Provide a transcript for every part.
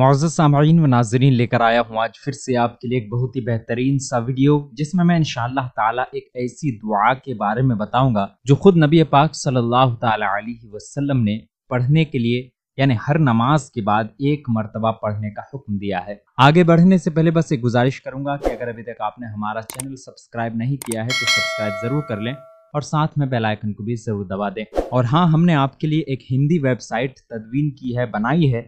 मौजूद सामीन व नाजरीन लेकर आया हूँ आज फिर से आपके लिए एक बहुत ही बेहतरीन सा वीडियो जिसमें मैं इनशाला ताला एक ऐसी दुआ के बारे में बताऊंगा जो खुद नबी पाक सल्लल्लाहु अलैहि वसल्लम ने पढ़ने के लिए यानी हर नमाज के बाद एक मरतबा पढ़ने का हुक्म दिया है आगे बढ़ने से पहले बस एक गुजारिश करूंगा कि अगर अभी तक आपने हमारा चैनल सब्सक्राइब नहीं किया है तो सब्सक्राइब ज़रूर कर लें और साथ में बेल आइकन को भी जरूर दबा दें और हाँ हमने आपके लिए एक हिंदी वेबसाइट तदवीन की है बनाई है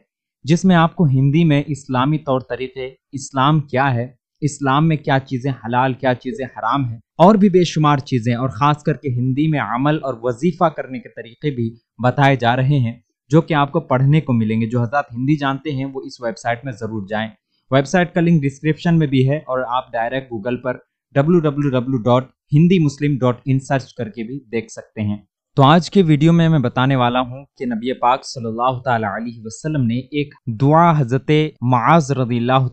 जिसमें आपको हिंदी में इस्लामी तौर तरीके इस्लाम क्या है इस्लाम में क्या चीज़ें हलाल क्या चीज़ें हराम है और भी बेशुमार चीज़ें और ख़ास करके हिंदी में अमल और वजीफ़ा करने के तरीके भी बताए जा रहे हैं जो कि आपको पढ़ने को मिलेंगे जो हजरत हिंदी जानते हैं वो इस वेबसाइट में ज़रूर जाएं वेबसाइट का लिंक डिस्क्रिप्शन में भी है और आप डायरेक्ट गूगल पर W Hindi Muslim dot in search करके भी देख सकते हैं तो आज के वीडियो में मैं बताने वाला हूँ कि नबी पाक सल्लल्लाहु अलैहि वसल्लम ने एक दुआ हजरत माज रजील्लाह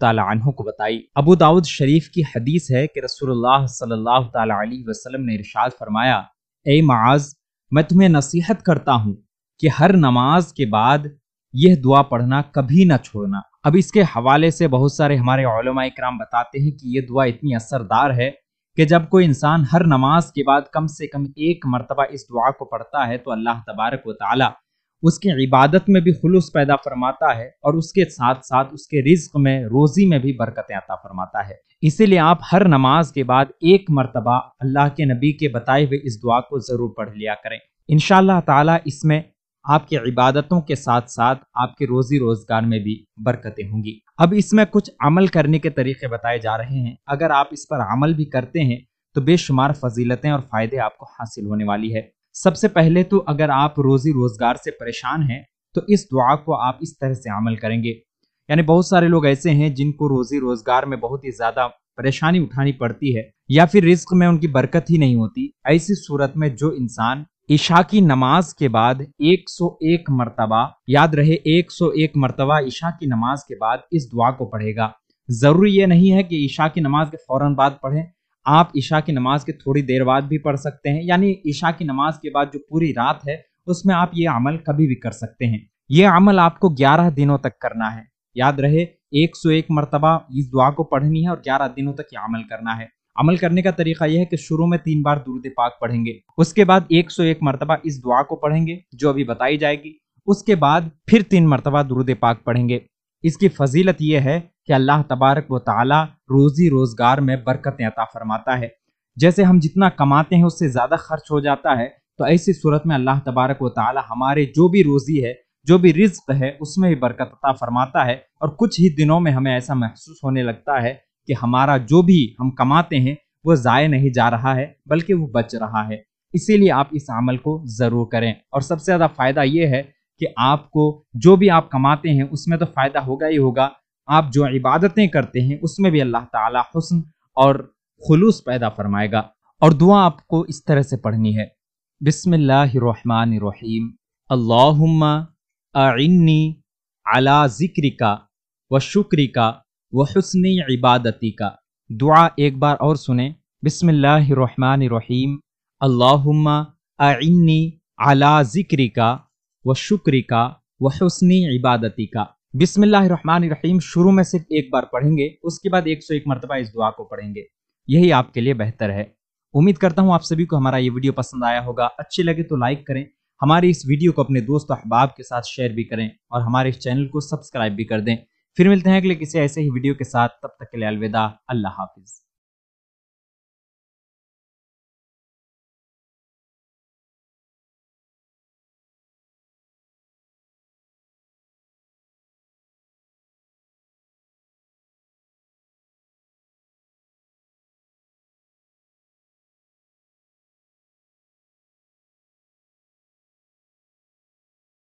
को बताई अबू दाऊद शरीफ की हदीस है कि रसूलुल्लाह सल्लल्लाहु अलैहि वसल्लम ने इरशाद फरमाया ए माज मैं तुम्हें नसीहत करता हूँ कि हर नमाज के बाद यह दुआ पढ़ना कभी ना छोड़ना अब इसके हवाले से बहुत सारे हमारे कराम बताते हैं कि यह दुआ इतनी असरदार है कि जब कोई इंसान हर नमाज के बाद कम से कम एक मरतबा इस दुआ को पढ़ता है तो अल्लाह तबारक व ताली उसकी इबादत में भी खुलूस पैदा फरमाता है और उसके साथ साथ उसके रिज्क में रोज़ी में भी बरकतें अता फरमाता है इसीलिए आप हर नमाज के बाद एक मरतबा अल्लाह के नबी के बताए हुए इस दुआ को ज़रूर पढ़ लिया करें इन ताला इसमें आपकी इबादतों के साथ साथ आपके रोजी रोजगार में भी बरकतें होंगी अब इसमें कुछ अमल करने के तरीके बताए जा रहे हैं अगर आप इस पर अमल भी करते हैं तो बेशुमार फजीलतें और फायदे आपको हासिल होने वाली है सबसे पहले तो अगर आप रोजी रोजगार से परेशान हैं तो इस दुआ को आप इस तरह से अमल करेंगे यानी बहुत सारे लोग ऐसे हैं जिनको रोजी रोजगार में बहुत ही ज्यादा परेशानी उठानी पड़ती है या फिर रिस्क में उनकी बरकत ही नहीं होती ऐसी सूरत में जो इंसान ईशा की नमाज के बाद 101 मरतबा याद रहे 101 मरतबा ईशा की नमाज के बाद इस दुआ को पढ़ेगा ज़रूरी यह नहीं है कि ईशा की नमाज के फ़ौरन बाद पढ़ें आप ईशा की नमाज के थोड़ी देर बाद भी पढ़ सकते हैं यानी ईशा की नमाज के बाद जो पूरी रात है उसमें आप ये अमल कभी भी कर सकते हैं ये अमल आपको ग्यारह दिनों तक करना है याद रहे 101 मरतबा इस दुआ को पढ़नी है और ग्यारह दिनों तक ये अमल करना है अमल करने का तरीका यह है कि शुरू में तीन बार दुरुद पाक पढ़ेंगे उसके बाद एक सौ एक मरतबा इस दुआ को पढ़ेंगे जो अभी बताई जाएगी उसके बाद फिर तीन मरतबा दुरुद पाक पढ़ेंगे इसकी फजीलत यह है कि अल्लाह तबारक व ताली रोज़ी रोज़गार में बरकतें अता फरमाता है जैसे हम जितना कमाते हैं उससे ज़्यादा खर्च हो जाता है तो ऐसी सूरत में अल्लाह तबारक व ताली हमारे जो भी रोज़ी है जो भी रिज्क है उसमें भी बरकत अता फरमाता है और कुछ ही दिनों में हमें ऐसा महसूस होने लगता है कि हमारा जो भी हम कमाते हैं वो ज़ाय नहीं जा रहा है बल्कि वो बच रहा है इसीलिए आप इस अमल को ज़रूर करें और सबसे ज़्यादा फ़ायदा ये है कि आपको जो भी आप कमाते हैं उसमें तो फ़ायदा होगा ही होगा आप जो इबादतें करते हैं उसमें भी अल्लाह ताला हुस्न और खुलूस पैदा फरमाएगा और दुआ आपको इस तरह से पढ़नी है बिसमीम अल्लाम आइन्नी अला ज़िक्र का व शुक्र का व इबादती का दुआ एक बार और सुने बिसमीम अल्लाम आनी अला ज़िक्री का व शुक्री का व हसनी इबादती का बिसमीम शुरू में सिर्फ एक बार पढ़ेंगे उसके बाद एक सौ एक मरतबा इस दुआ को पढ़ेंगे यही आपके लिए बेहतर है उम्मीद करता हूँ आप सभी को हमारा ये वीडियो पसंद आया होगा अच्छे लगे तो लाइक करें हमारे इस वीडियो को अपने दोस्त अहबाब के साथ शेयर भी करें और हमारे इस चैनल को सब्सक्राइब भी कर दें फिर मिलते हैं अगले किसी ऐसे ही वीडियो के साथ तब तक के लिए अलविदा अल्लाह हाफिज़